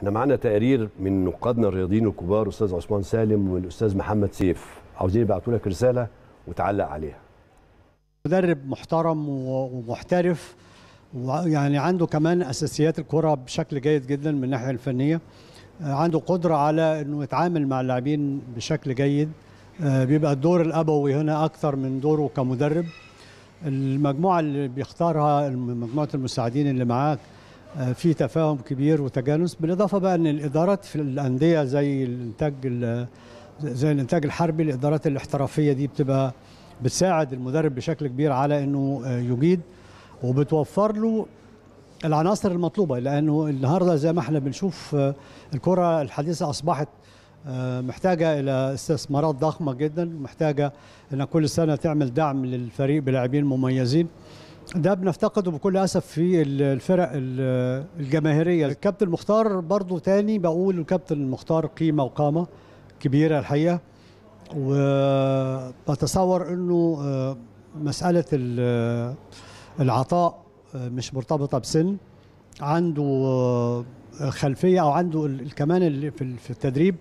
احنا معانا تقرير من نقادنا الرياضيين الكبار استاذ عثمان سالم والاستاذ محمد سيف عاوزين يبعتوا لك رساله وتعلق عليها مدرب محترم ومحترف ويعني عنده كمان اساسيات الكره بشكل جيد جدا من الناحيه الفنيه آه، عنده قدره على انه يتعامل مع اللاعبين بشكل جيد آه، بيبقى الدور الابوي هنا اكثر من دوره كمدرب المجموعه اللي بيختارها مجموعه المساعدين اللي معاك آه، في تفاهم كبير وتجانس بالاضافه بقى ان الادارات في الانديه زي الانتاج زي الانتاج الحربي الادارات الاحترافيه دي بتبقى بتساعد المدرب بشكل كبير على انه آه، يجيد وبتوفر له العناصر المطلوبه لانه النهارده زي ما احنا بنشوف آه، الكره الحديثه اصبحت محتاجه الى استثمارات ضخمه جدا محتاجه ان كل سنه تعمل دعم للفريق بلاعبين مميزين ده بنفتقده بكل اسف في الفرق الجماهيريه الكابتن مختار برضو تاني بقول الكابتن مختار قيمه وقامه كبيره الحقيقه وبتصور انه آه، مساله آه، العطاء آه، مش مرتبطه بسن عنده خلفيه او عنده كمان في التدريب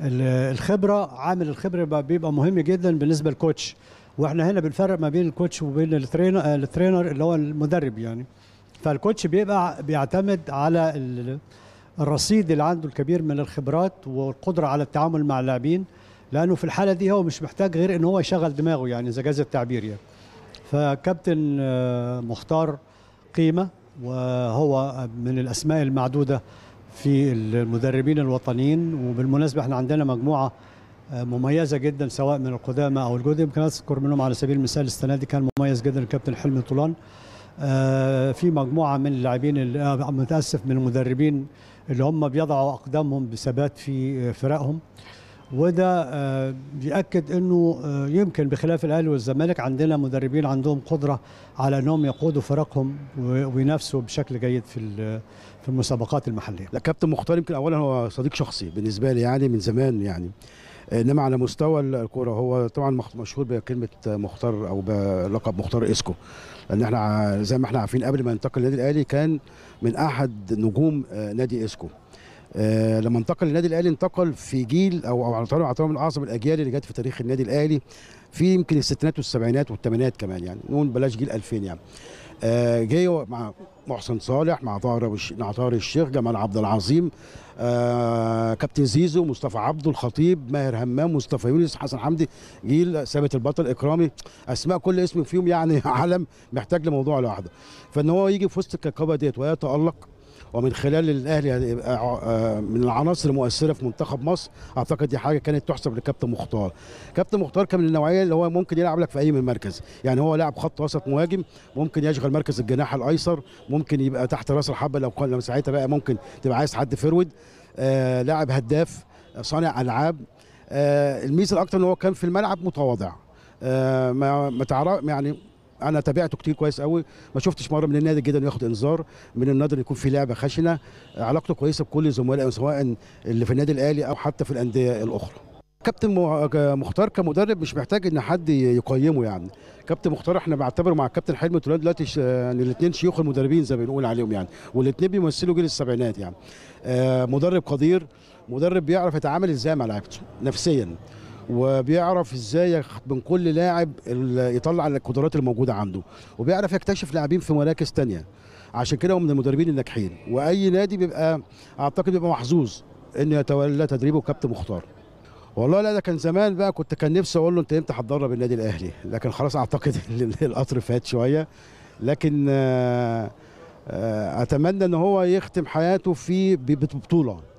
الخبره عامل الخبره بيبقى مهم جدا بالنسبه للكوتش واحنا هنا بنفرق ما بين الكوتش وبين الترينر آه، الترينر اللي هو المدرب يعني فالكوتش بيبقى بيعتمد على الرصيد اللي عنده الكبير من الخبرات والقدره على التعامل مع اللاعبين لانه في الحاله دي هو مش محتاج غير ان هو يشغل دماغه يعني اذا جاز التعبير يعني فكابتن آه، مختار قيمه وهو من الاسماء المعدوده في المدربين الوطنيين وبالمناسبه احنا عندنا مجموعه مميزه جدا سواء من القدامى او الجدد يمكن اذكر منهم على سبيل المثال السنه دي كان مميز جدا الكابتن حلمي طولان آه، في مجموعه من اللاعبين آه، متاسف من المدربين اللي هم بيضعوا اقدامهم بثبات في فرقهم وده آه، بيأكد انه يمكن بخلاف الاهلي والزمالك عندنا مدربين عندهم قدره على انهم يقودوا فرقهم وينافسوا بشكل جيد في في المسابقات المحليه. لا كابتن مختار يمكن اولا هو صديق شخصي بالنسبه لي يعني من زمان يعني انما على مستوى الكوره هو طبعا مشهور بكلمه مختار او بلقب مختار اسكو لان احنا زي ما احنا عارفين قبل ما ينتقل النادي الاهلي كان من احد نجوم آه، نادي اسكو آه لما انتقل للنادي الاهلي انتقل في جيل او او على طول من اعظم الاجيال اللي جت في تاريخ النادي الاهلي في يمكن الستينات والسبعينات والثمانينات كمان يعني نقول بلاش جيل 2000 يعني آه، جاي مع محسن صالح مع طاهر مع طاهر الشيخ جمال عبد العظيم آه، كابتن زيزو مصطفى عبده الخطيب ماهر همام مصطفى يونس حسن حمدي جيل ثابت البطل اكرامي اسماء كل اسم فيهم يعني علم محتاج لموضوع لوحده فان هو يجي في وسط الكركبه ديت ويتالق ومن خلال الاهلي هيبقى يعني، آه، آه، من العناصر المؤثره في منتخب مصر اعتقد دي حاجه كانت تحسب لكابتن مختار كابتن مختار كان من النوعيه اللي هو ممكن يلعب لك في اي من مركز يعني هو لاعب خط وسط مهاجم ممكن يشغل مركز الجناح الايسر ممكن يبقى تحت راس الحبه لو كان ساعتها بقى ممكن تبقى عايز حد فرود آه، لاعب هداف صانع العاب الميزه الاكتر ان هو كان في الملعب متواضع ما ما يعني انا تابعته كتير كويس قوي ما شفتش مره من النادي جدا ياخد انذار من النادي يكون في لعبه خشنه علاقته كويسه بكل زملائه سواء اللي في النادي الاهلي او حتى في الانديه الاخرى كابتن مختار كمدرب مش محتاج ان حد يقيمه يعني كابتن مختار احنا بعتبره مع كابتن حلمي طلال دلوقتي يعني الاثنين شيوخ المدربين زي ما بنقول عليهم يعني والاثنين بيمثلوا جيل السبعينات يعني آه، مدرب قدير مدرب بيعرف يتعامل ازاي مع لعيبته نفسيا وبيعرف ازاي من كل لاعب يطلع القدرات الموجوده عنده وبيعرف يكتشف لاعبين في مراكز تانية عشان كده هو من المدربين الناجحين واي نادي بيبقى اعتقد بيبقى محظوظ انه يتولى تدريبه كابتن مختار والله لا ده كان زمان بقى كنت كان نفسي اقول له انت امتى هتدرب النادي الاهلي لكن خلاص اعتقد القطر فات شويه لكن آه، آه، اتمنى ان هو يختم حياته في ببطوله